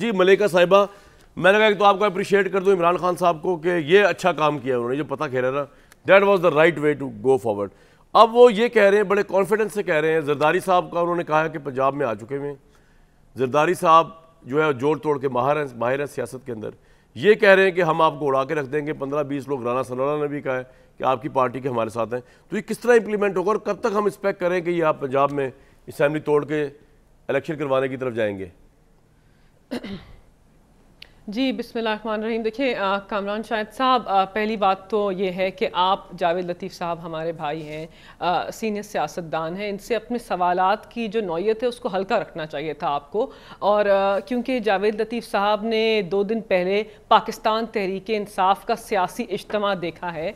जी मलिका साहिबा मैंने कहा कि तो आपको अप्रिशिएट कर दूं इमरान खान साहब को कि ये अच्छा काम किया उन्होंने जो पता खेला ना that was the right way to go forward अब वो ये कह रहे हैं बड़े कॉन्फिडेंस से कह रहे हैं जरदारी साहब का उन्होंने कहा कि पंजाब में आ चुके हुए हैं जरदारी साहब जो है जोड़ तोड़ के माहर हैं माहिर हैं सियासत के अंदर ये कह रहे हैं कि हम आपको उड़ा के रख देंगे पंद्रह बीस लोग राना सलाना ने भी कहा है कि आपकी पार्टी के हमारे साथ हैं तो ये किस तरह इंप्लीमेंट होगा और कब तक हम एक्सपेक्ट करें कि ये आप पंजाब में इसम्बली तोड़ के इलेक्शन करवाने की तरफ जाएंगे जी रहीम देखिए कामरान शाहिद साहब पहली बात तो ये है कि आप जावेद लतीफ़ साहब हमारे भाई हैं सीनियर सियासतदान हैं इनसे अपने सवालात की जो नौीयत है उसको हल्का रखना चाहिए था आपको और क्योंकि जावेद लतीफ़ साहब ने दो दिन पहले पाकिस्तान तहरीक इंसाफ का सियासी इज्तम देखा है